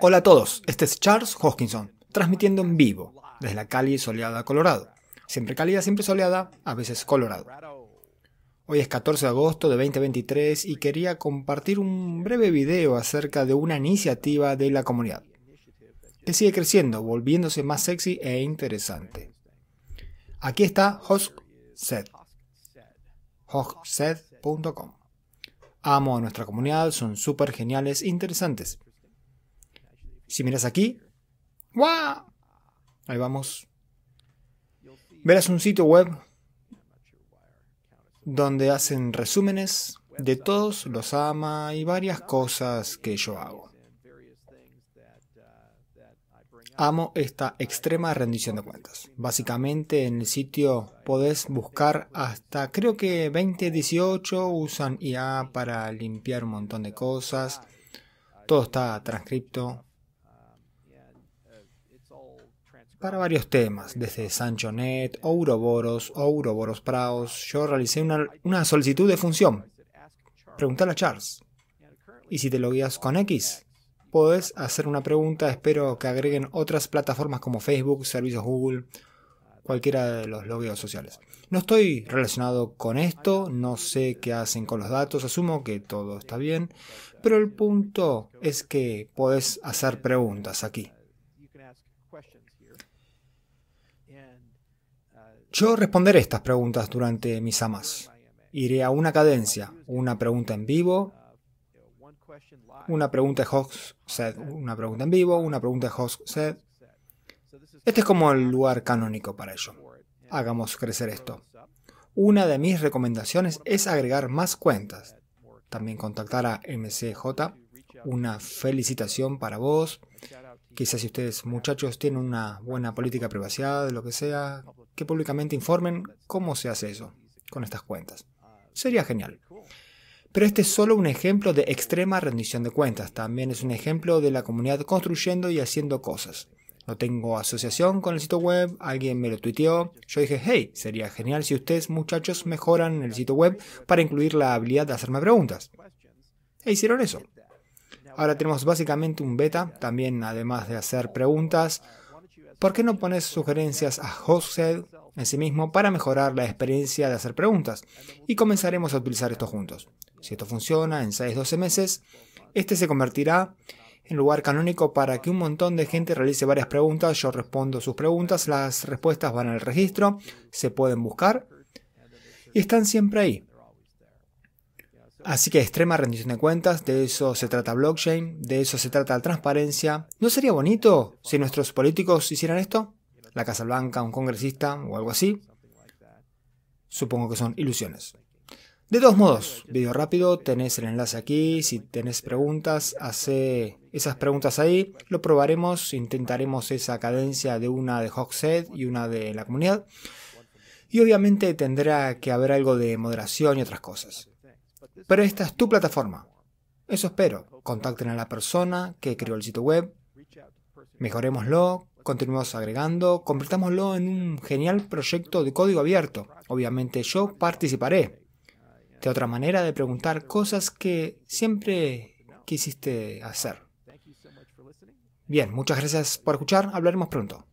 Hola a todos, este es Charles Hoskinson, transmitiendo en vivo desde la Cali soleada Colorado. Siempre cálida, siempre soleada, a veces Colorado. Hoy es 14 de agosto de 2023 y quería compartir un breve video acerca de una iniciativa de la comunidad que sigue creciendo, volviéndose más sexy e interesante. Aquí está Hosset. Hosset.com Amo a nuestra comunidad, son súper geniales, interesantes. Si miras aquí, Ahí vamos. Verás un sitio web donde hacen resúmenes de todos los ama y varias cosas que yo hago. Amo esta extrema rendición de cuentas. Básicamente en el sitio podés buscar hasta creo que 2018 usan IA para limpiar un montón de cosas. Todo está transcripto. para varios temas, desde Sanchonet, Ouroboros, Ouroboros Praos. Yo realicé una, solicitud de función. Preguntale a Charles. Y si te lo guías con X, podés hacer una pregunta. Espero que agreguen otras plataformas como Facebook, servicios Google, cualquiera de los logueos sociales. No estoy relacionado con esto, no sé qué hacen con los datos, asumo que todo está bien, pero el punto es que podés hacer preguntas aquí. Yo responderé estas preguntas durante mis amas. Iré a una cadencia, una pregunta en vivo, una pregunta de host una pregunta en vivo, una pregunta de host Este es como el lugar canónico para ello. Hagamos crecer esto. Una de mis recomendaciones es agregar más cuentas. También contactar a MCJ. Una felicitación para vos. Quizás si ustedes muchachos tienen una buena política de lo que sea, que públicamente informen cómo se hace eso con estas cuentas. Sería genial. Pero este es solo un ejemplo de extrema rendición de cuentas. También es un ejemplo de la comunidad construyendo y haciendo cosas. No tengo asociación con el sitio web, alguien me lo tuiteó. Yo dije, hey, sería genial si ustedes muchachos mejoran el sitio web para incluir la habilidad de hacerme preguntas. E hicieron eso. Ahora tenemos básicamente un beta, también además de hacer preguntas. ¿Por qué no pones sugerencias a Hosted en sí mismo para mejorar la experiencia de hacer preguntas? Y comenzaremos a utilizar esto juntos. Si esto funciona en 6-12 meses, este se convertirá en lugar canónico para que un montón de gente realice varias preguntas. Yo respondo sus preguntas, las respuestas van al registro, se pueden buscar y están siempre ahí. Así que extrema rendición de cuentas, de eso se trata blockchain, de eso se trata la transparencia. ¿No sería bonito si nuestros políticos hicieran esto? La Casa Blanca, un congresista o algo así. Supongo que son ilusiones. De todos modos, video rápido, tenés el enlace aquí, si tenés preguntas, hacé esas preguntas ahí, lo probaremos, intentaremos esa cadencia de una de Hogshead y una de la comunidad. Y obviamente tendrá que haber algo de moderación y otras cosas pero esta es tu plataforma. Eso espero. Contacten a la persona que creó el sitio web, Mejoremoslo. continuemos agregando, convertámoslo en un genial proyecto de código abierto. Obviamente yo participaré. De otra manera de preguntar cosas que siempre quisiste hacer. Bien, muchas gracias por escuchar. Hablaremos pronto.